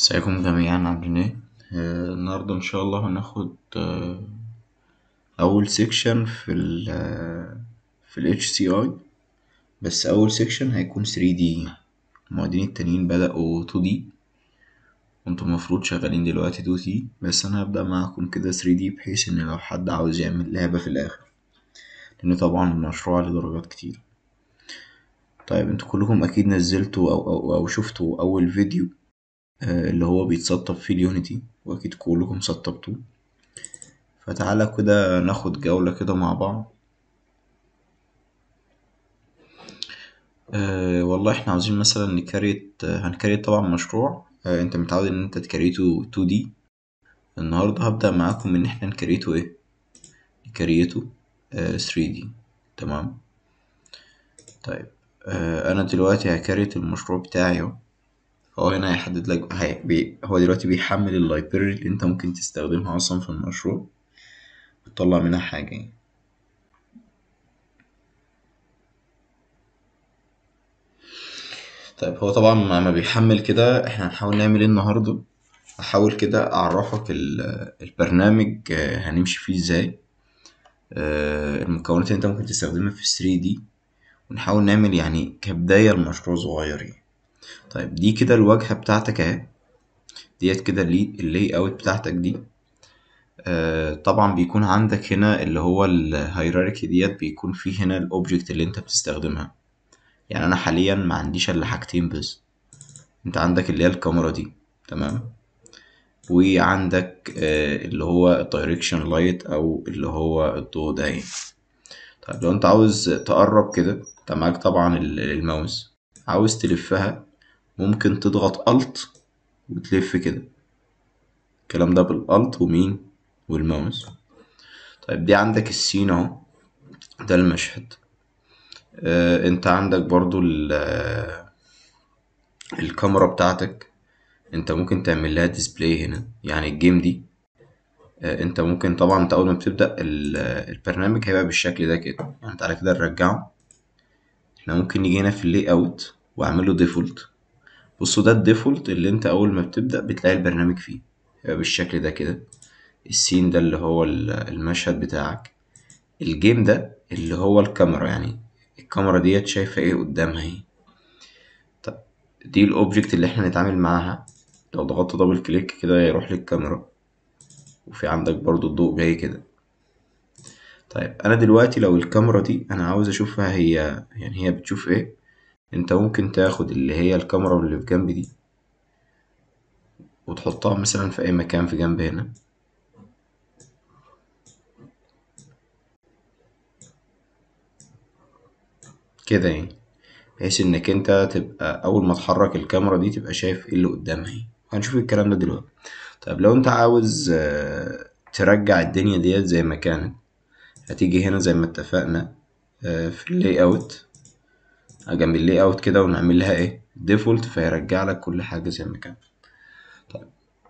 ازيكم جميعا عاملين ايه؟ آه، النهاردة ان شاء الله هناخد آه، اول سيكشن في الـ في ال آه، HCI بس اول سيكشن هيكون 3D المعيدين التانيين بدأوا 2D وانتم المفروض شغالين دلوقتي 2D بس انا هبدأ معاكم كده 3D بحيث ان لو حد عاوز يعمل لعبة في الاخر لان طبعا المشروع له درجات كتير طيب انتوا كلكم اكيد نزلتوا او او, أو شفتوا اول فيديو آه، اللي هو بيتسطب في اليونيتي واكيد كلكم سطبتوه فتعالى كده ناخد جولة كده مع بعض أه والله احنا عاوزين مثلا نكريت آه، هنكريت طبعا مشروع أه انت متعود ان انت تكريته 2 دي النهاردة هبدأ معاكم ان احنا نكريته ايه نكريته أه دي تمام طيب أه انا دلوقتي هكريت المشروع بتاعي اهو هو هنا هيحدد لك هي بي هو دلوقتي بيحمل اللايبراري اللي انت ممكن تستخدمها اصلا في المشروع وتطلع منها حاجة يعني. طيب هو طبعا ما بيحمل كده احنا هنحاول نعمل ايه النهارده هحاول كده اعرفك البرنامج آه، هنمشي فيه ازاي آه، المكونات اللي انت ممكن تستخدمها في 3 دي ونحاول نعمل يعني كبداية لمشروع صغير يعني طيب دي كده الواجهة بتاعتك اهي ديت كده اللي اوت بتاعتك دي آه طبعا بيكون عندك هنا اللي هو الهيراركي ديت بيكون فيه هنا الاوبجكت اللي انت بتستخدمها يعني انا حاليا ما عنديش الا حاجتين بس انت عندك اللي هي الكاميرا دي تمام وعندك آه اللي هو الدايركشن لايت او اللي هو الضوء ده اهي طيب لو انت عاوز تقرب كده انت معاك طبعا الماوس عاوز تلفها ممكن تضغط الت وتلف كده الكلام ده بالالت ومين والماوس طيب دي عندك السين اهو ده المشهد آه انت عندك برضو آه، الكاميرا بتاعتك انت ممكن تعمل لها ديسبلاي هنا يعني الجيم دي آه انت ممكن طبعا انت اول ما بتبدا آه، البرنامج هيبقى بالشكل ده كده يعني تعالى كده نرجعه احنا ممكن نيجي هنا في اللي اوت واعمل له ديفولت بصوا ده الديفولت اللي انت اول ما بتبدأ بتلاقي البرنامج فيه يبقى بالشكل ده كده السين ده اللي هو المشهد بتاعك الجيم ده اللي هو الكاميرا يعني الكاميرا ديت شايفة ايه قدامها اهي طب دي الاوبجكت اللي احنا نتعامل معاها لو ضغطت دبل كليك كده يروح للكاميرا وفي عندك برضو الضوء جاي كده طيب انا دلوقتي لو الكاميرا دي انا عاوز اشوفها هي يعني هي بتشوف ايه انت ممكن تاخد اللي هي الكاميرا اللي في جنب دي وتحطها مثلا في اي مكان في جنب هنا كده يعني بحيث انك انت تبقى اول ما تحرك الكاميرا دي تبقى شايف ايه اللي قدامها يعني. هنشوف الكلام ده دلوقتي طيب لو انت عاوز آه، ترجع الدنيا ديت زي ما كانت هتيجي هنا زي ما اتفقنا آه، في اللي اوت جنب اللي اوت كده ونعمل لها ايه ديفولت فيرجع لك كل حاجه زي ما كانت طيب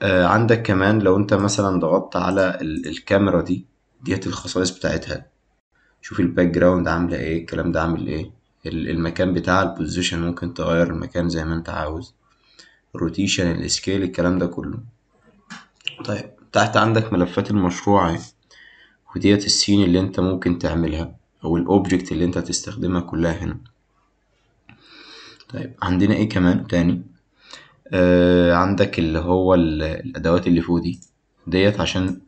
آه، عندك كمان لو انت مثلا ضغطت على الكاميرا دي ديت الخصائص بتاعتها شوف الباك جراوند عامله ايه الكلام ده عامل ايه المكان بتاع البوزيشن ممكن تغير المكان زي ما انت عاوز الروتيشن الاسكيل الكلام ده كله طيب تحت عندك ملفات المشروع إيه؟ وديت السين اللي انت ممكن تعملها او الاوبجكت اللي انت هتستخدمها كلها هنا طيب عندنا ايه كمان تاني آه عندك اللي هو الادوات اللي فوق دي ديت عشان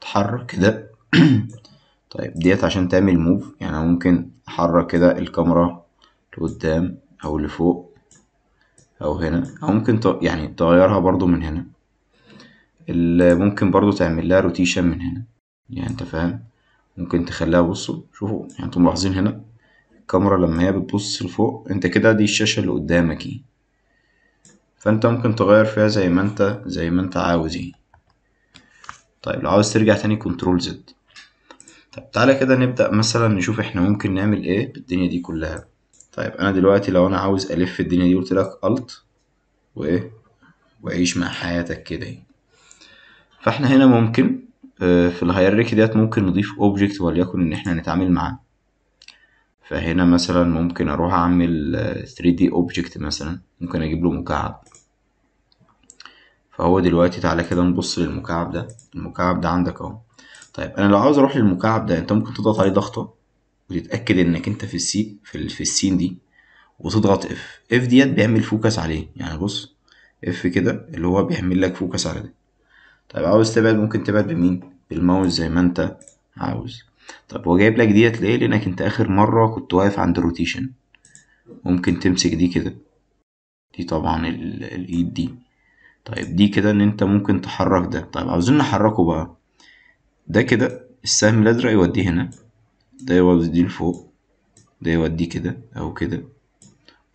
تحرك كده طيب ديت عشان تعمل موف يعني ممكن احرك كده الكاميرا لقدام او لفوق او هنا او ممكن يعني تغيرها برضو من هنا ممكن برضو تعمل لها روتيشن من هنا يعني انت فاهم ممكن تخليها بصوا شوفوا يعني انتم ملاحظين هنا الكاميرا لما هي بتبص لفوق انت كده دي الشاشة اللي قدامك ايه. فانت ممكن تغير فيها زي ما انت زي ما انت عاوز ايه. طيب لو عاوز ترجع تاني كنترول زد طب تعالى كده نبدأ مثلا نشوف احنا ممكن نعمل ايه بالدنيا دي كلها طيب انا دلوقتي لو انا عاوز الف الدنيا دي قلت لك الت وايه وعيش مع حياتك كده فاحنا هنا ممكن آه، في الهيراركي ديت ممكن نضيف اوبجكت وليكن ان احنا نتعامل معاه فهنا مثلا ممكن اروح اعمل 3D object مثلا ممكن اجيب له مكعب فهو دلوقتي تعالى كده نبص للمكعب ده المكعب ده عندك اهو طيب انا لو عاوز اروح للمكعب ده انت ممكن تضغط عليه ضغطه وتتاكد انك انت في السي في, في السين دي وتضغط اف اف ديت بيعمل فوكس عليه يعني بص اف كده اللي هو بيعمل لك فوكس على ده طيب عاوز تبعد ممكن تبعد بمين بالماوس زي ما انت عاوز طب هو جايب لك ديت ليه لانك انت اخر مره كنت واقف عند الروتيشن ممكن تمسك دي كده دي طبعا الايد دي طيب دي كده ان انت ممكن تحرك ده طيب عاوزين نحركه بقى ده كده السهم الازرق يوديه هنا ده يوديه لفوق ده يوديه كده او كده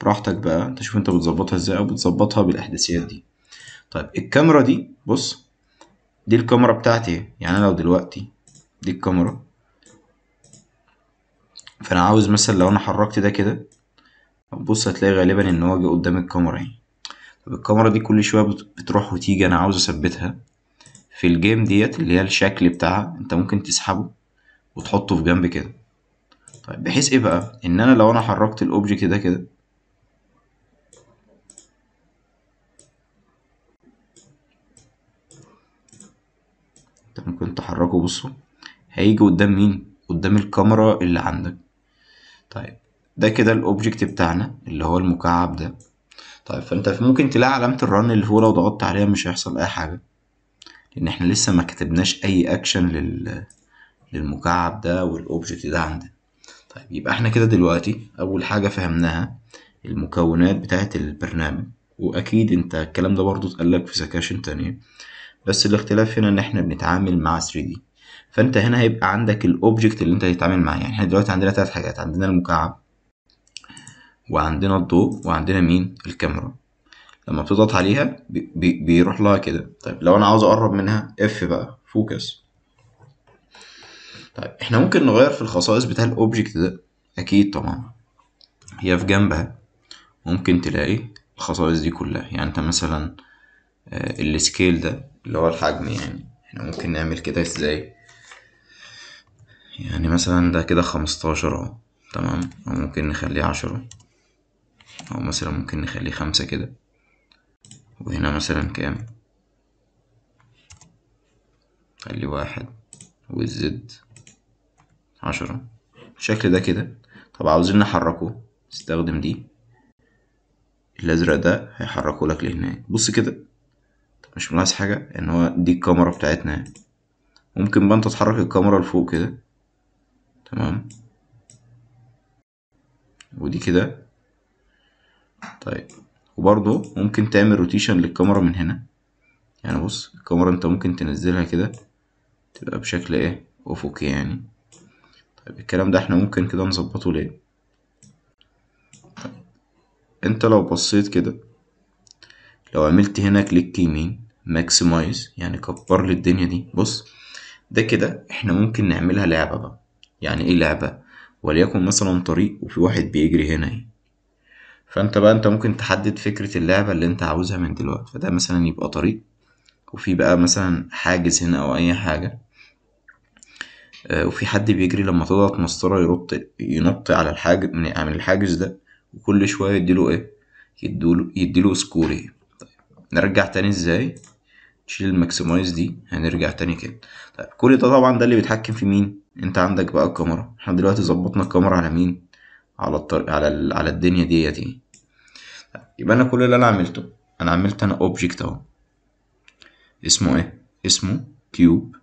براحتك بقى انت شوف انت بتظبطها ازاي او بتظبطها بالاحداثيات دي طيب الكاميرا دي بص دي الكاميرا بتاعتي يعني انا لو دلوقتي دي الكاميرا فانا عاوز مثلا لو انا حركت ده كده بص هتلاقي غالبا ان هو جه قدام الكاميرا يعني طب الكاميرا دي كل شويه بتروح وتيجي انا عاوز اثبتها في الجيم ديت اللي هي الشكل بتاعها انت ممكن تسحبه وتحطه في جنب كده طيب بحيث ايه بقى ان انا لو انا حركت الاوبجكت ده كده انت ممكن تحركه بصوا هيجي قدام مين قدام الكاميرا اللي عندك طيب ده كده الاوبجكت بتاعنا اللي هو المكعب ده طيب فانت ممكن تلاقي علامة الرن اللي هو لو ضغطت عليها مش هيحصل اي حاجة لان احنا لسه ما كتبناش اي اكشن لل... للمكعب ده والاوبجكت ده عندنا طيب يبقى احنا كده دلوقتي اول حاجة فهمناها المكونات بتاعة البرنامج واكيد انت الكلام ده برضو اتقلب في سكاشن تانية بس الاختلاف هنا ان احنا بنتعامل مع 3 دي فانت هنا هيبقى عندك الاوبجكت اللي انت هتتعامل معاه يعني احنا دلوقتي عندنا ثلاث حاجات عندنا المكعب وعندنا الضوء وعندنا مين الكاميرا لما بتضغط عليها بي بيروح لها كده طيب لو انا عاوز اقرب منها اف بقى فوكس طيب احنا ممكن نغير في الخصائص بتاع الاوبجكت ده اكيد طبعا هي في جنبها ممكن تلاقي الخصائص دي كلها يعني انت مثلا آه، السكيل ده اللي هو الحجم يعني احنا ممكن نعمل كده ازاي يعني مثلا ده كده خمستاشر اهو تمام أو ممكن نخليه عشرة أو مثلا ممكن نخليه خمسة كده وهنا مثلا كام خلي واحد والزد عشرة الشكل ده كده طب عاوزين نحركه استخدم دي الأزرق ده هيحركه لك لهناك بص كده طب مش ملاحظ حاجة إن هو دي الكاميرا بتاعتنا يعني. ممكن بقى أنت تحرك الكاميرا لفوق كده تمام ودي كده طيب وبرضه ممكن تعمل روتيشن للكاميرا من هنا يعني بص الكاميرا انت ممكن تنزلها كده تبقى بشكل ايه افقي يعني طيب الكلام ده احنا ممكن كده نظبطه ليه طيب. انت لو بصيت كده لو عملت هنا كليك يمين ماكسمايز يعني كبر لي الدنيا دي بص ده كده احنا ممكن نعملها لعبة بقى يعني ايه لعبة وليكن مثلا طريق وفي واحد بيجري هنا إيه. فانت بقى انت ممكن تحدد فكرة اللعبة اللي انت عاوزها من دلوقتي فده مثلا يبقى طريق وفي بقى مثلا حاجز هنا او اي حاجة آه، وفي حد بيجري لما تضغط مسطرة يرط ينط على الحاجز من الحاجز ده وكل شوية يديله ايه يديله يديله سكور ايه طيب نرجع تاني ازاي نشيل الماكسمايز دي هنرجع تاني كده طيب كل ده طبعا ده اللي بيتحكم في مين انت عندك بقى الكاميرا احنا دلوقتي ظبطنا الكاميرا على مين على الطر... على ال... على الدنيا ديت دي يبقى انا كل اللي انا عملته انا عملت انا اوبجكت اهو اسمه ايه اسمه كيوب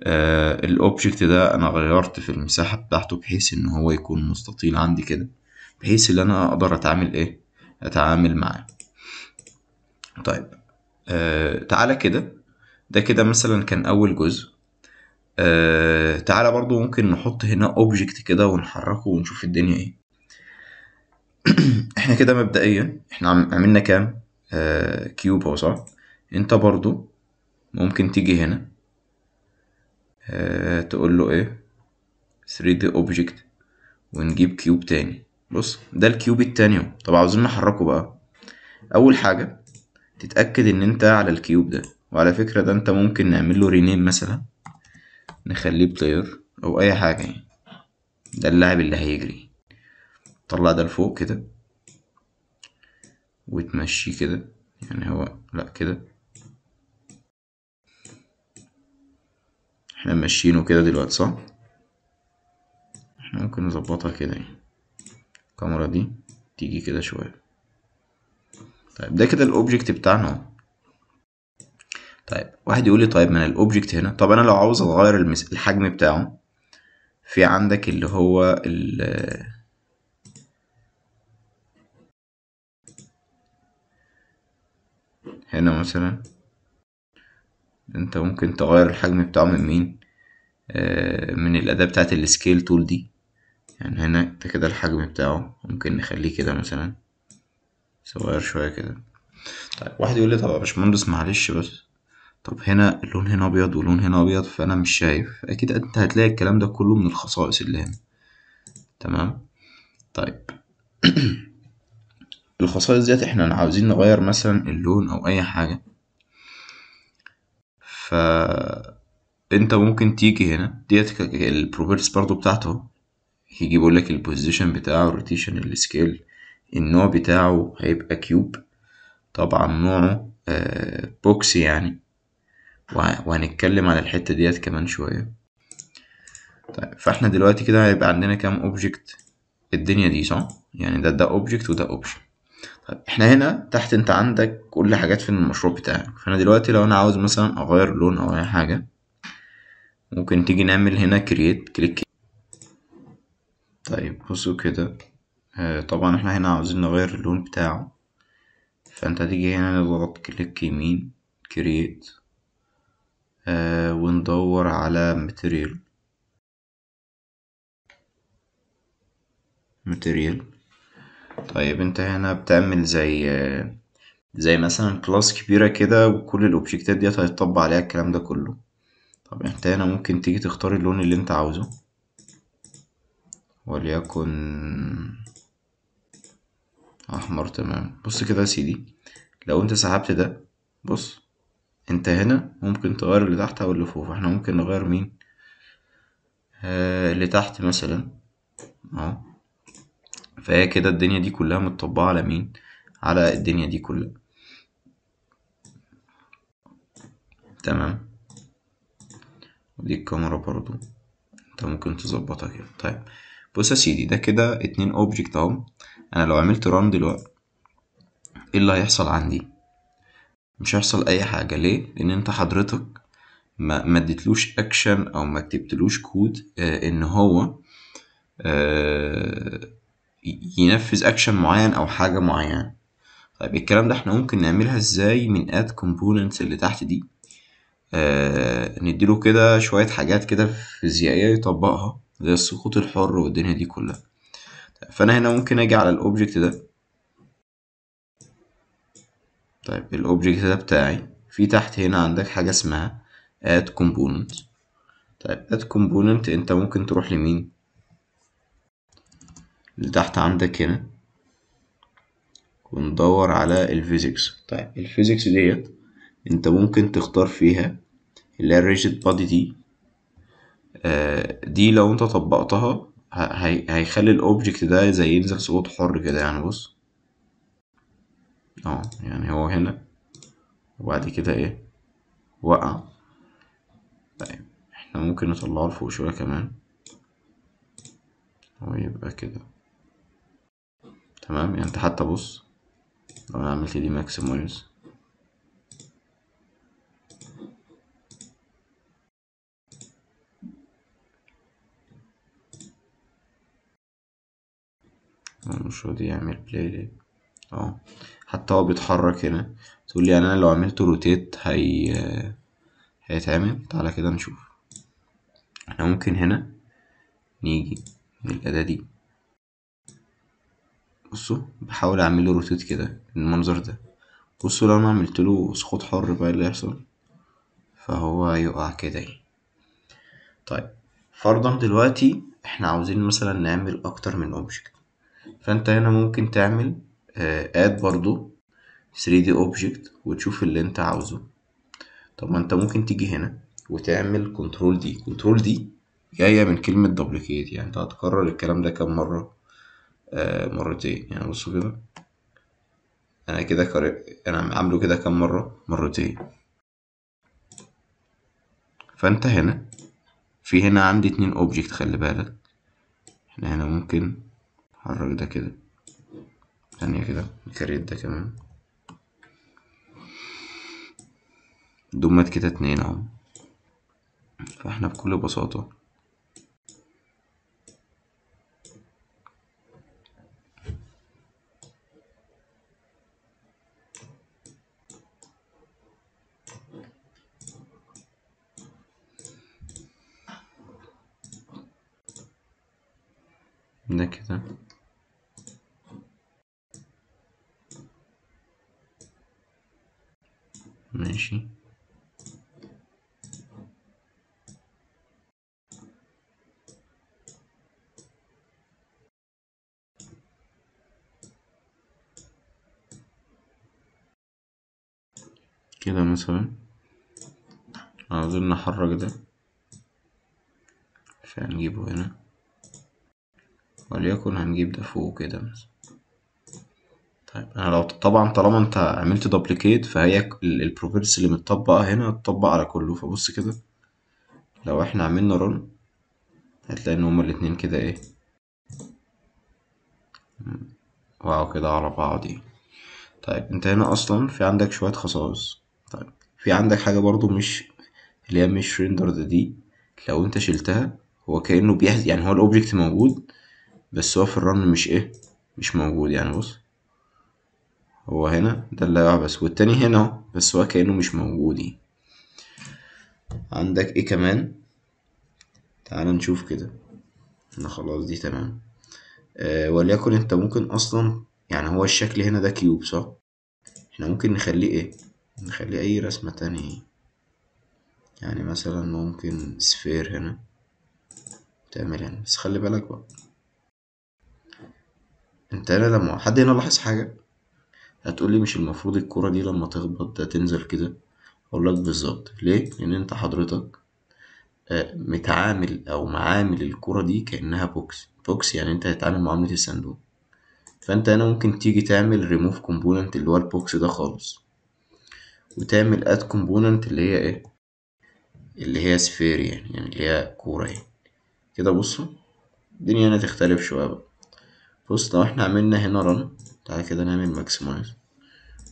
آه الاوبجكت ده انا غيرت في المساحه بتاعته بحيث ان هو يكون مستطيل عندي كده بحيث ان انا اقدر اتعامل ايه اتعامل معاه طيب آه تعالى كده ده كده مثلا كان اول جزء آه تعالى برضو ممكن نحط هنا اوبجكت كده ونحركه ونشوف الدنيا ايه احنا كده مبدئيا احنا عملنا كام آه كيوب اهو صح انت برضو ممكن تيجي هنا آه تقول له ايه 3 دي اوبجكت ونجيب كيوب تاني بص ده الكيوب التاني اهو طب عاوزين نحركه بقى اول حاجه تتاكد ان انت على الكيوب ده وعلى فكره ده انت ممكن نعمل له رينيم مثلا نخليه بلاير او اي حاجة يعني ده اللاعب اللي هيجري طلع ده لفوق كده وتمشيه كده يعني هو لا كده احنا ماشيينه كده دلوقتي صح احنا ممكن نظبطها كده يعني الكاميرا دي تيجي كده شوية طيب ده كده الاوبجكت بتاعنا طيب واحد يقول لي طيب من الاوبجكت هنا طب انا لو عاوز اغير الحجم بتاعه في عندك اللي هو ال هنا مثلا انت ممكن تغير الحجم بتاعه من مين آه، من الاداة بتاعت السكيل تول دي يعني هنا انت كده الحجم بتاعه ممكن نخليه كده مثلا صغير شوية كده طيب واحد يقول لي طب يا باشمهندس معلش بس طب هنا اللون هنا أبيض واللون هنا أبيض فأنا مش شايف أكيد أنت هتلاقي الكلام ده كله من الخصائص اللي هنا تمام طيب الخصائص ديت احنا عاوزين نغير مثلا اللون أو أي حاجة ف انت ممكن تيجي هنا ديت البروبرتس برضو بتاعته هيجي يقول لك البوزيشن بتاعه الروتيشن السكيل النوع بتاعه هيبقى كيوب طبعا نوعه بوكس آه، يعني وهنتكلم على الحتة ديت كمان شوية طيب فاحنا دلوقتي كده هيبقى عندنا كام اوبجكت الدنيا دي صح يعني ده ده اوبجكت وده اوبشن طيب احنا هنا تحت انت عندك كل حاجات في المشروع بتاعك فانا دلوقتي لو انا عاوز مثلا اغير لون او اي حاجه ممكن تيجي نعمل هنا كرييت كليك طيب بصوا كده آه طبعا احنا هنا عاوزين نغير اللون بتاعه فانت تيجي هنا نضغط كليك يمين كرييت آه، وندور على ماتيريال ماتيريال طيب انت هنا بتعمل زي آه، زي مثلا كلاس كبيرة كده وكل الأوبجكتات ديت هيتطبق عليها الكلام ده كله طب انت هنا ممكن تيجي تختار اللون اللي انت عاوزه وليكن أحمر تمام بص كده يا سيدي لو انت سحبت ده بص انت هنا ممكن تغير اللي تحت او اللي فوق فاحنا ممكن نغير مين آه اللي تحت مثلا اهو فهي كده الدنيا دي كلها متطبقة على مين على الدنيا دي كلها تمام ودي الكاميرا برضو انت ممكن تظبطها كده طيب بص يا سيدي ده كده اتنين اوبجكت اهو انا لو عملت ران دلوقتي ايه اللي هيحصل عندي مش هيحصل اي حاجه ليه لان انت حضرتك ما ما اديتلوش اكشن او ما كتبتلوش كود آه، ان هو آه، ينفذ اكشن معين او حاجه معينه طيب الكلام ده احنا ممكن نعملها ازاي من اد كومبوننتس اللي تحت دي آه، نديله كده شويه حاجات كده فيزيائيه يطبقها زي السقوط الحر والدنيا دي كلها طيب، فانا هنا ممكن اجي على الاوبجكت ده طيب الاوبجكت ده بتاعي في تحت هنا عندك حاجة اسمها add component طيب add component انت ممكن تروح لمين لتحت عندك هنا وندور على الفيزيكس طيب الفيزيكس ديت انت ممكن تختار فيها اللي هي الريجيد بادي دي آه دي لو انت طبقتها هيخلي الاوبجكت ده زي ينزل صوت حر كده يعني بص اه يعني هو هنا وبعد كده ايه وقع طيب احنا ممكن نطلعه لفوق شوية كمان ويبقى كده تمام يعني انت حتى بص لو انا عملت دي ماكسمايز المفروض يعمل بلاي اه حتى هو بيتحرك هنا تقول لي يعني انا لو عملت روتيت هي هيتعمل تعالى كده نشوف احنا ممكن هنا نيجي من الاداة دي بصوا بحاول اعمل له روتيت كده المنظر ده بصوا لو انا عملت له سقوط حر بقى اللي يحصل فهو يقع كده طيب فرضا دلوقتي احنا عاوزين مثلا نعمل اكتر من اوبجكت فانت هنا ممكن تعمل اد آه، برضو 3D object وتشوف اللي انت عاوزه طب ما انت ممكن تيجي هنا وتعمل كنترول دي كنترول دي جاية من كلمة دبليكيت يعني انت هتكرر الكلام ده كم مرة آه مرتين يعني بصوا كده انا كده كر... انا عامله كده كم مرة مرتين فانت هنا في هنا عندي اتنين اوبجكت خلي بالك احنا هنا ممكن نحرك ده كده ثانية كده الكاريت ده كمان دمت كده اتنين اهو فاحنا بكل بساطة كده مثلا عاوزين نحرك ده فهنجيبه هنا وليكن هنجيب ده فوق كده مثلا طيب انا لو طبعا طالما انت عملت دوبليكيت فهي البروبرس اللي متطبقه هنا هتطبق على كله فبص كده لو احنا عملنا رن هتلاقي ان هما الاتنين كده ايه واو كده على بعض طيب انت هنا اصلا في عندك شويه خصائص طيب في عندك حاجة برضو مش اللي هي مش ريندرد دي لو انت شلتها هو كأنه بيحذف يعني هو الأوبجكت موجود بس هو في الرن مش ايه مش موجود يعني بص هو هنا ده اللي بس والتاني هنا اهو بس هو كأنه مش موجود يعني عندك ايه كمان تعال نشوف كده انا خلاص دي تمام أه وليكن انت ممكن اصلا يعني هو الشكل هنا ده كيوب صح احنا ممكن نخليه ايه نخلي أي رسمة تانية يعني مثلا ممكن سفير هنا تعمل هنا بس خلي بالك بقى انت هنا لما حد هنا لاحظ حاجة هتقولي مش المفروض الكرة دي لما تخبط ده تنزل كده هقولك بالظبط ليه لأن انت حضرتك آه، متعامل أو معامل الكرة دي كأنها بوكس بوكس يعني انت هتتعامل معاملة الصندوق فانت هنا ممكن تيجي تعمل ريموف كومبوننت اللي هو البوكس ده خالص وتعمل اد كومبوننت اللي هي ايه اللي هي سفير يعني يعني اللي هي كورة يعني كده بصوا الدنيا هنا تختلف شوية بقى بص لو احنا عملنا هنا رن تعالى كده نعمل ماكسمايز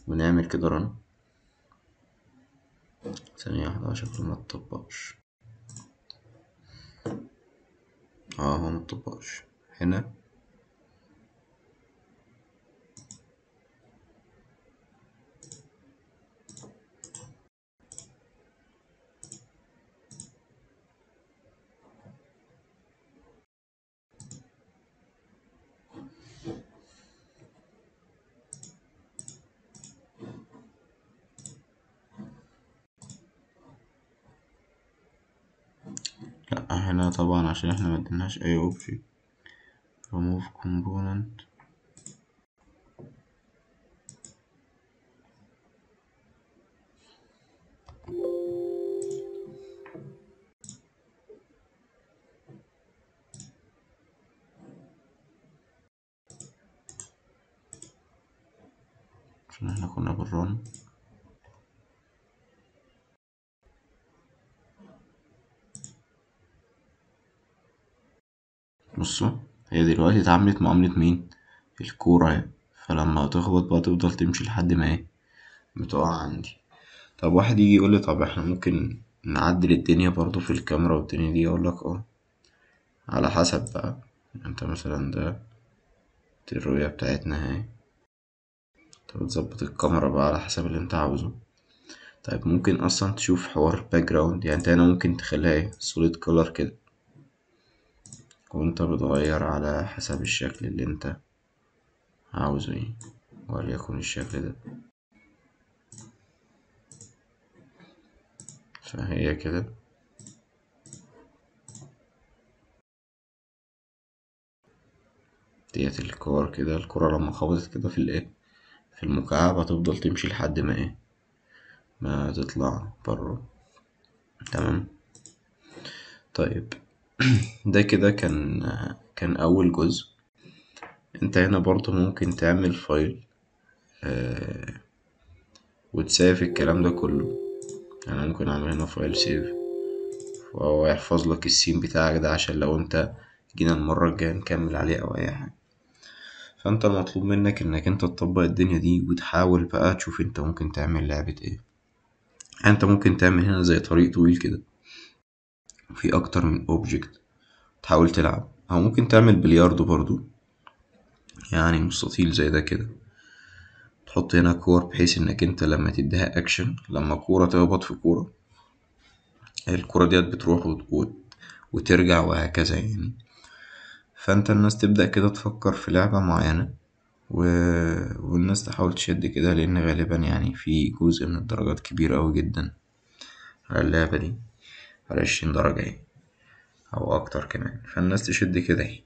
ونعمل كده رن ثانية واحدة شكله متطبقش اه هو متطبقش هنا طبعا عشان احنا مديناش اي اوبشن remove component عشان احنا كنا بالرن بصوا هي دلوقتي اتعملت معاملة مين الكورة اهي فلما هتخبط بقى تفضل تمشي لحد ما ايه بتقع عندي طب واحد يجي يقولي طب احنا ممكن نعدل الدنيا برضو في الكاميرا والدنيا دي اقولك اه على حسب بقى انت مثلا ده دي الرؤية بتاعتنا اهي انت بتظبط الكاميرا بقى على حسب اللي انت عاوزه طيب ممكن اصلا تشوف حوار باك جراوند يعني انت هنا ممكن تخليها ايه سوليد كولر كده وانت بتغير على حسب الشكل اللي انت عاوزه ايه وليكن الشكل ده فهي كده ديت الكور كده الكرة لما خبطت كده في الايه في المكعب هتفضل تمشي لحد ما ايه ما تطلع بره تمام طيب ده كده كان كان أول جزء انت هنا برضو ممكن تعمل فايل آه، وتسيف الكلام ده كله يعني ممكن اعمل هنا فايل سيف وهو يحفظ لك السين بتاعك ده عشان لو انت جينا المرة الجاية نكمل عليه او اي حاجة فانت المطلوب منك انك انت تطبق الدنيا دي وتحاول بقى تشوف انت ممكن تعمل لعبة ايه انت ممكن تعمل هنا زي طريق طويل كده وفي أكتر من أوبجكت تحاول تلعب أو ممكن تعمل بلياردو برضو يعني مستطيل زي ده كده تحط هنا كور بحيث انك انت لما تديها اكشن لما كورة تهبط في كورة الكورة ديت بتروح وترجع وهكذا يعني فانت الناس تبدأ كده تفكر في لعبة معينة و... والناس تحاول تشد كده لان غالبا يعني في جزء من الدرجات كبير اوي جدا على اللعبة دي على عشرين درجة اهي أو أكتر كمان فالناس تشد كده اهي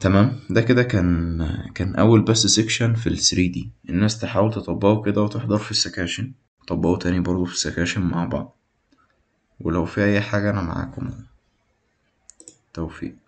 تمام ده كده كان كان أول بس سيكشن في الثري دي الناس تحاول تطبقه كده وتحضر في السكاشن طبقه تاني برضه في السكاشن مع بعض ولو في أي حاجة أنا معاكم توفيق